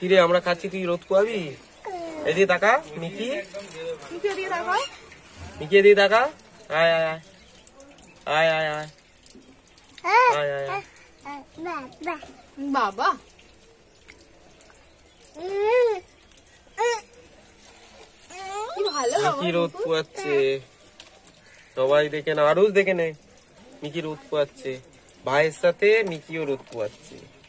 কিরে আমরা খাচ্ছি তুই রোদ কুয়াবি এদিকে তাকা মিকি মিকি এদিকে তাকা আয় আয় আয় আয় আয় আয় হ্যাঁ, আয় আয় হ্যাঁ, হ্যাঁ, বাবা রোদ পোয়াচ্ছে সবাই দেখে না আরুষ দেখে নে মিকি রোদ পোয়াচ্ছে ভাইয়ের সাথে মিকিও রোদ পোয়াচ্ছে